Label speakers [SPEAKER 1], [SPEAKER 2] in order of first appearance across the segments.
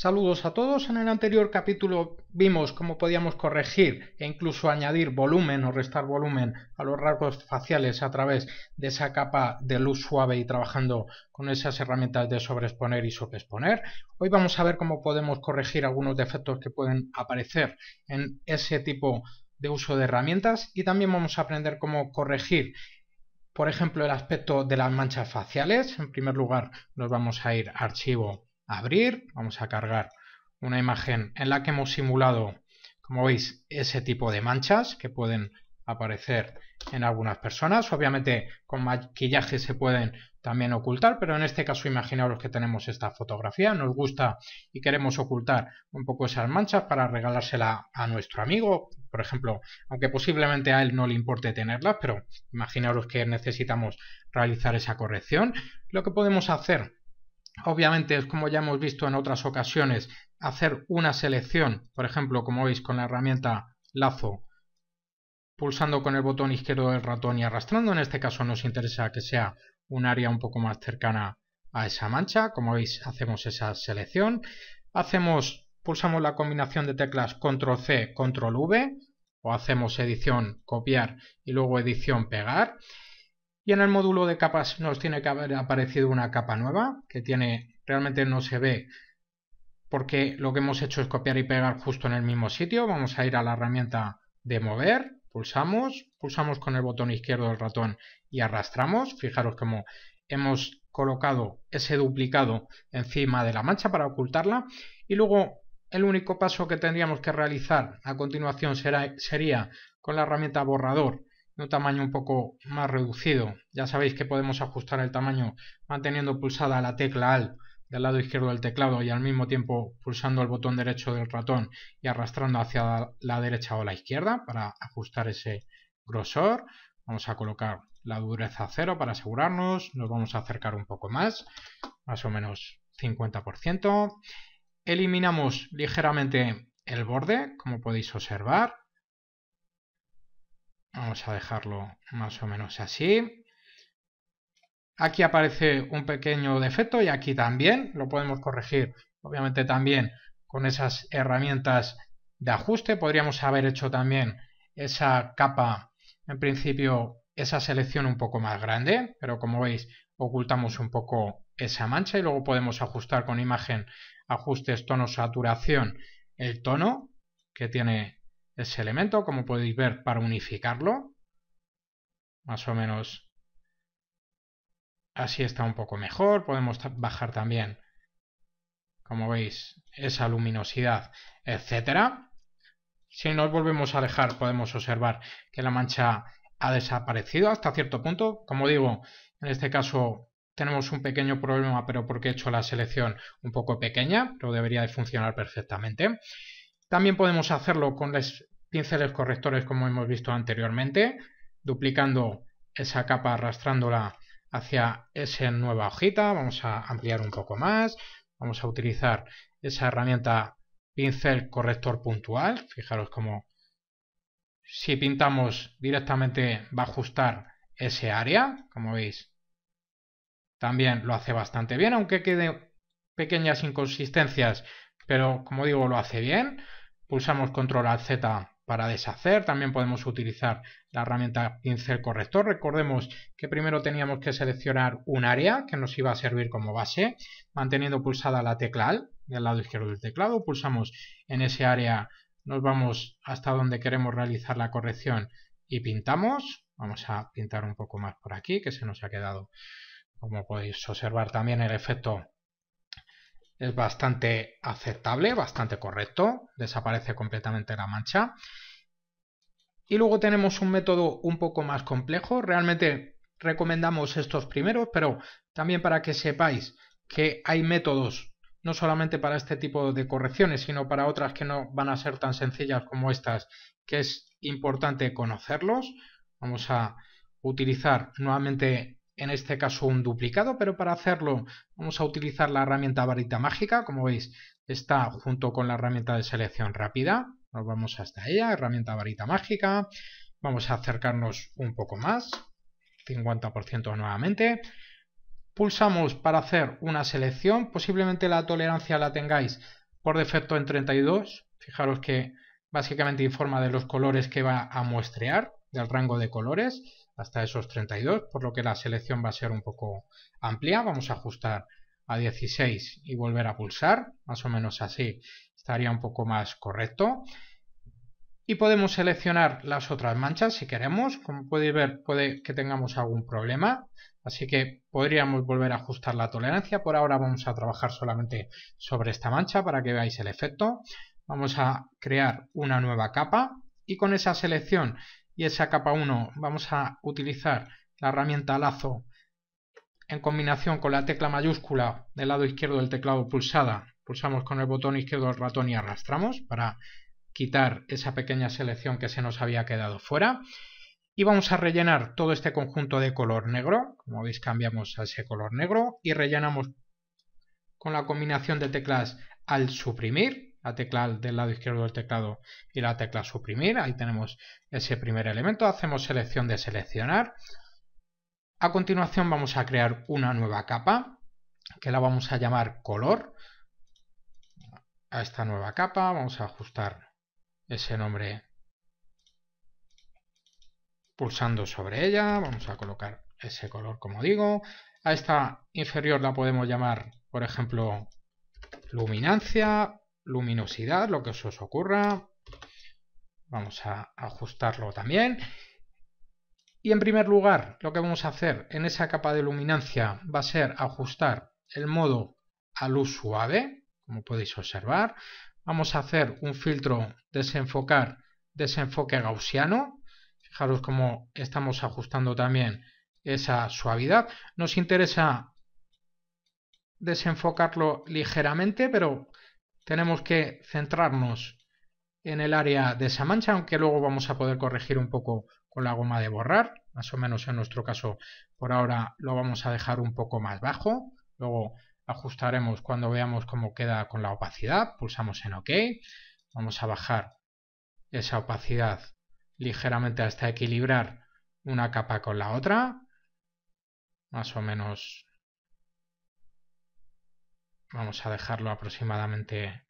[SPEAKER 1] Saludos a todos. En el anterior capítulo vimos cómo podíamos corregir e incluso añadir volumen o restar volumen a los rasgos faciales a través de esa capa de luz suave y trabajando con esas herramientas de sobreexponer y sobreexponer. Hoy vamos a ver cómo podemos corregir algunos defectos que pueden aparecer en ese tipo de uso de herramientas y también vamos a aprender cómo corregir por ejemplo, el aspecto de las manchas faciales. En primer lugar, nos vamos a ir a archivo abrir, vamos a cargar una imagen en la que hemos simulado, como veis, ese tipo de manchas que pueden aparecer en algunas personas. Obviamente con maquillaje se pueden también ocultar, pero en este caso imaginaos que tenemos esta fotografía, nos gusta y queremos ocultar un poco esas manchas para regalársela a nuestro amigo, por ejemplo, aunque posiblemente a él no le importe tenerlas, pero imaginaos que necesitamos realizar esa corrección. Lo que podemos hacer Obviamente es como ya hemos visto en otras ocasiones, hacer una selección, por ejemplo, como veis con la herramienta lazo, pulsando con el botón izquierdo del ratón y arrastrando, en este caso nos interesa que sea un área un poco más cercana a esa mancha, como veis hacemos esa selección, hacemos, pulsamos la combinación de teclas control C, control V, o hacemos edición copiar y luego edición pegar, y en el módulo de capas nos tiene que haber aparecido una capa nueva que tiene realmente no se ve porque lo que hemos hecho es copiar y pegar justo en el mismo sitio. Vamos a ir a la herramienta de mover, pulsamos, pulsamos con el botón izquierdo del ratón y arrastramos. Fijaros cómo hemos colocado ese duplicado encima de la mancha para ocultarla. Y luego el único paso que tendríamos que realizar a continuación será, sería con la herramienta borrador un tamaño un poco más reducido. Ya sabéis que podemos ajustar el tamaño manteniendo pulsada la tecla ALT del lado izquierdo del teclado y al mismo tiempo pulsando el botón derecho del ratón y arrastrando hacia la derecha o la izquierda para ajustar ese grosor. Vamos a colocar la dureza a cero para asegurarnos, nos vamos a acercar un poco más, más o menos 50%. Eliminamos ligeramente el borde, como podéis observar, Vamos a dejarlo más o menos así. Aquí aparece un pequeño defecto y aquí también. Lo podemos corregir, obviamente, también con esas herramientas de ajuste. Podríamos haber hecho también esa capa, en principio, esa selección un poco más grande, pero como veis, ocultamos un poco esa mancha y luego podemos ajustar con imagen, ajustes, tono, saturación, el tono que tiene ese elemento, como podéis ver, para unificarlo. Más o menos así está un poco mejor. Podemos bajar también, como veis, esa luminosidad, etcétera. Si nos volvemos a alejar, podemos observar que la mancha ha desaparecido hasta cierto punto. Como digo, en este caso tenemos un pequeño problema, pero porque he hecho la selección un poco pequeña, pero debería de funcionar perfectamente. También podemos hacerlo con los pinceles correctores como hemos visto anteriormente, duplicando esa capa arrastrándola hacia esa nueva hojita. Vamos a ampliar un poco más. Vamos a utilizar esa herramienta pincel corrector puntual. Fijaros cómo si pintamos directamente va a ajustar ese área, como veis. También lo hace bastante bien, aunque quede pequeñas inconsistencias, pero como digo lo hace bien. Pulsamos control Z para deshacer. También podemos utilizar la herramienta pincel corrector. Recordemos que primero teníamos que seleccionar un área que nos iba a servir como base, manteniendo pulsada la tecla AL del lado izquierdo del teclado. Pulsamos en ese área, nos vamos hasta donde queremos realizar la corrección y pintamos. Vamos a pintar un poco más por aquí, que se nos ha quedado, como podéis observar, también el efecto es bastante aceptable, bastante correcto, desaparece completamente la mancha. Y luego tenemos un método un poco más complejo, realmente recomendamos estos primeros, pero también para que sepáis que hay métodos no solamente para este tipo de correcciones, sino para otras que no van a ser tan sencillas como estas, que es importante conocerlos. Vamos a utilizar nuevamente en este caso un duplicado, pero para hacerlo vamos a utilizar la herramienta varita mágica, como veis está junto con la herramienta de selección rápida, nos vamos hasta ella, herramienta varita mágica, vamos a acercarnos un poco más, 50% nuevamente, pulsamos para hacer una selección, posiblemente la tolerancia la tengáis por defecto en 32, fijaros que básicamente informa de los colores que va a muestrear, del rango de colores, hasta esos 32, por lo que la selección va a ser un poco amplia. Vamos a ajustar a 16 y volver a pulsar, más o menos así estaría un poco más correcto. Y podemos seleccionar las otras manchas si queremos, como podéis ver puede que tengamos algún problema, así que podríamos volver a ajustar la tolerancia, por ahora vamos a trabajar solamente sobre esta mancha para que veáis el efecto. Vamos a crear una nueva capa y con esa selección y esa capa 1 vamos a utilizar la herramienta lazo en combinación con la tecla mayúscula del lado izquierdo del teclado pulsada. Pulsamos con el botón izquierdo del ratón y arrastramos para quitar esa pequeña selección que se nos había quedado fuera. Y vamos a rellenar todo este conjunto de color negro. Como veis cambiamos a ese color negro y rellenamos con la combinación de teclas al suprimir la tecla del lado izquierdo del teclado y la tecla suprimir. Ahí tenemos ese primer elemento. Hacemos selección de seleccionar. A continuación vamos a crear una nueva capa que la vamos a llamar color. A esta nueva capa vamos a ajustar ese nombre pulsando sobre ella. Vamos a colocar ese color como digo. A esta inferior la podemos llamar, por ejemplo, luminancia luminosidad, lo que os ocurra. Vamos a ajustarlo también. Y en primer lugar, lo que vamos a hacer en esa capa de luminancia va a ser ajustar el modo a luz suave, como podéis observar. Vamos a hacer un filtro desenfocar, desenfoque gaussiano. Fijaros cómo estamos ajustando también esa suavidad. Nos interesa desenfocarlo ligeramente, pero tenemos que centrarnos en el área de esa mancha, aunque luego vamos a poder corregir un poco con la goma de borrar, más o menos en nuestro caso por ahora lo vamos a dejar un poco más bajo, luego ajustaremos cuando veamos cómo queda con la opacidad, pulsamos en OK, vamos a bajar esa opacidad ligeramente hasta equilibrar una capa con la otra, más o menos Vamos a dejarlo aproximadamente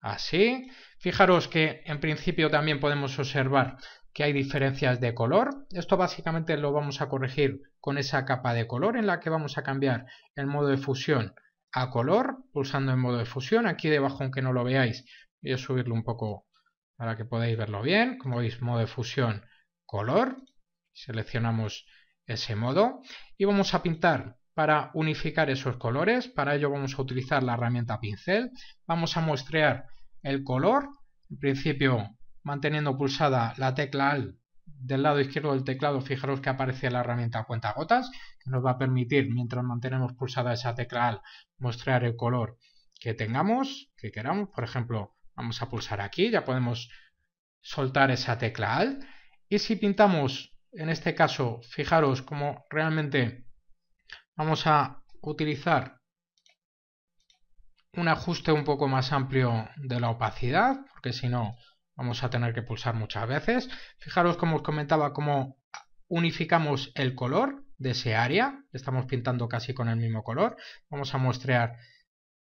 [SPEAKER 1] así. Fijaros que en principio también podemos observar que hay diferencias de color. Esto básicamente lo vamos a corregir con esa capa de color en la que vamos a cambiar el modo de fusión a color, pulsando en modo de fusión. Aquí debajo, aunque no lo veáis, voy a subirlo un poco para que podáis verlo bien. Como veis, modo de fusión, color. Seleccionamos ese modo y vamos a pintar para unificar esos colores, para ello vamos a utilizar la herramienta pincel. Vamos a muestrear el color, en principio manteniendo pulsada la tecla AL del lado izquierdo del teclado, fijaros que aparece la herramienta cuenta gotas, que nos va a permitir, mientras mantenemos pulsada esa tecla AL, mostrar el color que tengamos, que queramos. Por ejemplo, vamos a pulsar aquí, ya podemos soltar esa tecla AL. Y si pintamos, en este caso, fijaros como realmente Vamos a utilizar un ajuste un poco más amplio de la opacidad, porque si no vamos a tener que pulsar muchas veces. Fijaros como os comentaba cómo unificamos el color de ese área, estamos pintando casi con el mismo color. Vamos a muestrear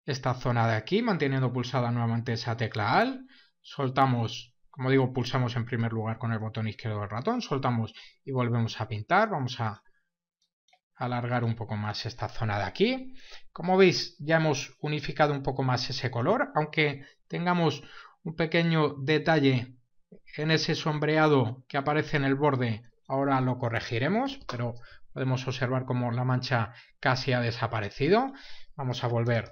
[SPEAKER 1] esta zona de aquí, manteniendo pulsada nuevamente esa tecla AL, soltamos, como digo, pulsamos en primer lugar con el botón izquierdo del ratón, soltamos y volvemos a pintar, vamos a alargar un poco más esta zona de aquí. Como veis, ya hemos unificado un poco más ese color, aunque tengamos un pequeño detalle en ese sombreado que aparece en el borde, ahora lo corregiremos, pero podemos observar como la mancha casi ha desaparecido. Vamos a volver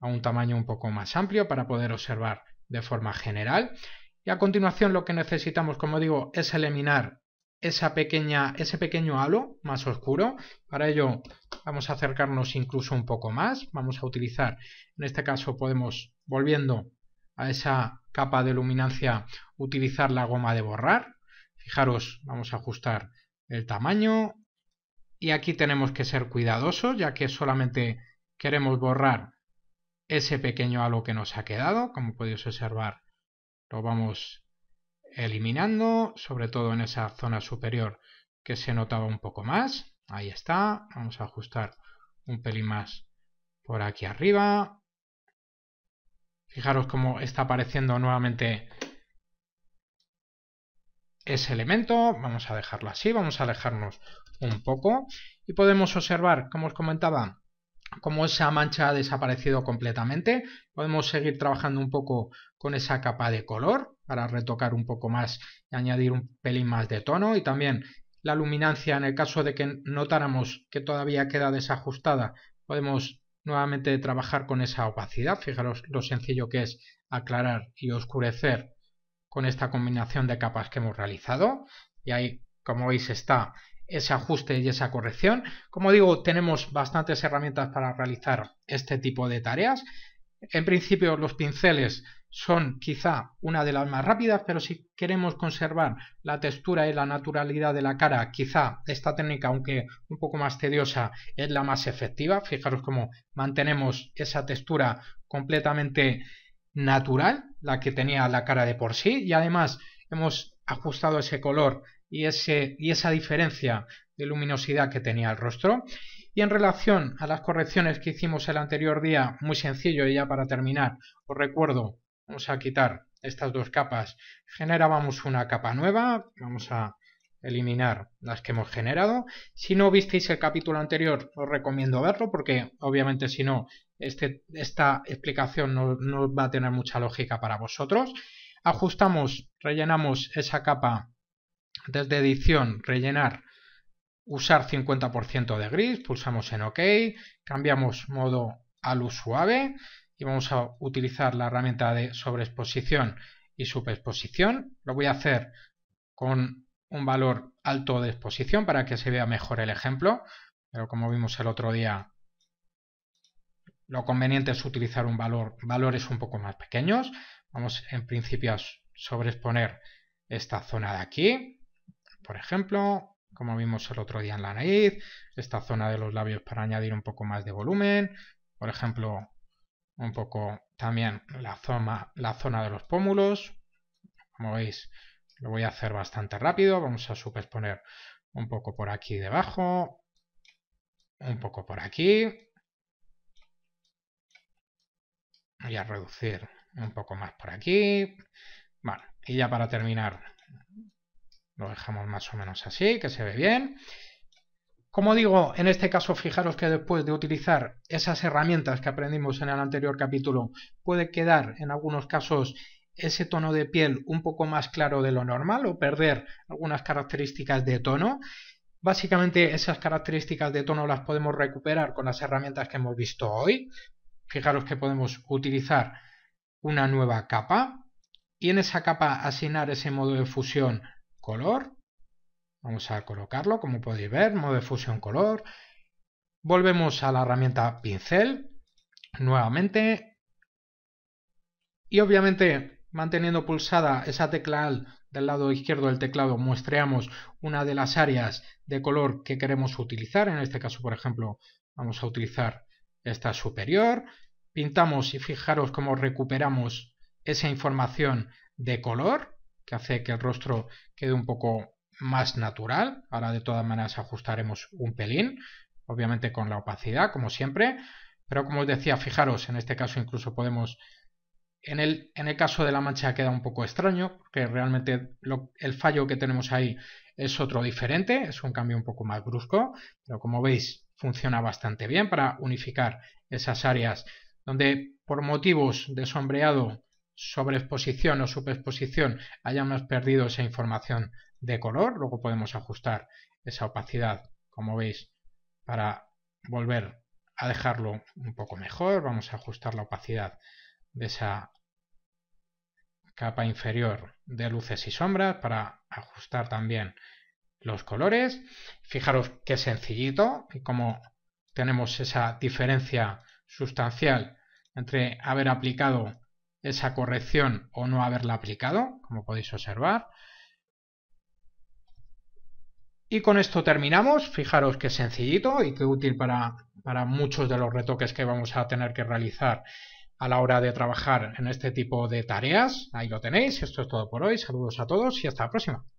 [SPEAKER 1] a un tamaño un poco más amplio para poder observar de forma general. Y a continuación lo que necesitamos, como digo, es eliminar esa pequeña, ese pequeño halo más oscuro. Para ello vamos a acercarnos incluso un poco más. Vamos a utilizar, en este caso podemos, volviendo a esa capa de luminancia, utilizar la goma de borrar. Fijaros, vamos a ajustar el tamaño. Y aquí tenemos que ser cuidadosos, ya que solamente queremos borrar ese pequeño halo que nos ha quedado. Como podéis observar, lo vamos eliminando, sobre todo en esa zona superior que se notaba un poco más. Ahí está, vamos a ajustar un pelín más por aquí arriba. Fijaros cómo está apareciendo nuevamente ese elemento. Vamos a dejarlo así, vamos a alejarnos un poco. Y podemos observar, como os comentaba, cómo esa mancha ha desaparecido completamente. Podemos seguir trabajando un poco con esa capa de color para retocar un poco más y añadir un pelín más de tono y también la luminancia en el caso de que notáramos que todavía queda desajustada podemos nuevamente trabajar con esa opacidad fijaros lo sencillo que es aclarar y oscurecer con esta combinación de capas que hemos realizado y ahí como veis está ese ajuste y esa corrección como digo tenemos bastantes herramientas para realizar este tipo de tareas en principio los pinceles son quizá una de las más rápidas, pero si queremos conservar la textura y la naturalidad de la cara, quizá esta técnica, aunque un poco más tediosa, es la más efectiva. Fijaros cómo mantenemos esa textura completamente natural, la que tenía la cara de por sí, y además hemos ajustado ese color y, y esa diferencia de luminosidad que tenía el rostro. Y en relación a las correcciones que hicimos el anterior día, muy sencillo ya para terminar, os recuerdo, vamos a quitar estas dos capas, generábamos una capa nueva, vamos a eliminar las que hemos generado. Si no visteis el capítulo anterior, os recomiendo verlo porque obviamente si no, este, esta explicación no, no va a tener mucha lógica para vosotros. Ajustamos, rellenamos esa capa desde edición, rellenar usar 50% de gris, pulsamos en OK, cambiamos modo a luz suave y vamos a utilizar la herramienta de sobreexposición y subexposición. Lo voy a hacer con un valor alto de exposición para que se vea mejor el ejemplo, pero como vimos el otro día, lo conveniente es utilizar un valor, valores un poco más pequeños. Vamos en principio a sobreexponer esta zona de aquí, por ejemplo, como vimos el otro día en la nariz, esta zona de los labios para añadir un poco más de volumen, por ejemplo, un poco también la zona, la zona de los pómulos, como veis, lo voy a hacer bastante rápido, vamos a superponer un poco por aquí debajo, un poco por aquí, voy a reducir un poco más por aquí, bueno, y ya para terminar lo dejamos más o menos así, que se ve bien. Como digo, en este caso fijaros que después de utilizar esas herramientas que aprendimos en el anterior capítulo, puede quedar en algunos casos ese tono de piel un poco más claro de lo normal o perder algunas características de tono. Básicamente esas características de tono las podemos recuperar con las herramientas que hemos visto hoy. Fijaros que podemos utilizar una nueva capa y en esa capa asignar ese modo de fusión color. Vamos a colocarlo, como podéis ver, modo de fusión color. Volvemos a la herramienta pincel, nuevamente. Y obviamente, manteniendo pulsada esa tecla del lado izquierdo del teclado, muestreamos una de las áreas de color que queremos utilizar. En este caso, por ejemplo, vamos a utilizar esta superior. Pintamos y fijaros cómo recuperamos esa información de color que hace que el rostro quede un poco más natural. Ahora de todas maneras ajustaremos un pelín, obviamente con la opacidad, como siempre. Pero como os decía, fijaros, en este caso incluso podemos... En el, en el caso de la mancha queda un poco extraño, porque realmente el fallo que tenemos ahí es otro diferente, es un cambio un poco más brusco, pero como veis funciona bastante bien para unificar esas áreas donde por motivos de sombreado sobreexposición o superexposición hayamos perdido esa información de color, luego podemos ajustar esa opacidad, como veis, para volver a dejarlo un poco mejor. Vamos a ajustar la opacidad de esa capa inferior de luces y sombras para ajustar también los colores. Fijaros qué sencillito y cómo tenemos esa diferencia sustancial entre haber aplicado esa corrección o no haberla aplicado, como podéis observar. Y con esto terminamos. Fijaros qué sencillito y qué útil para, para muchos de los retoques que vamos a tener que realizar a la hora de trabajar en este tipo de tareas. Ahí lo tenéis. Esto es todo por hoy. Saludos a todos y hasta la próxima.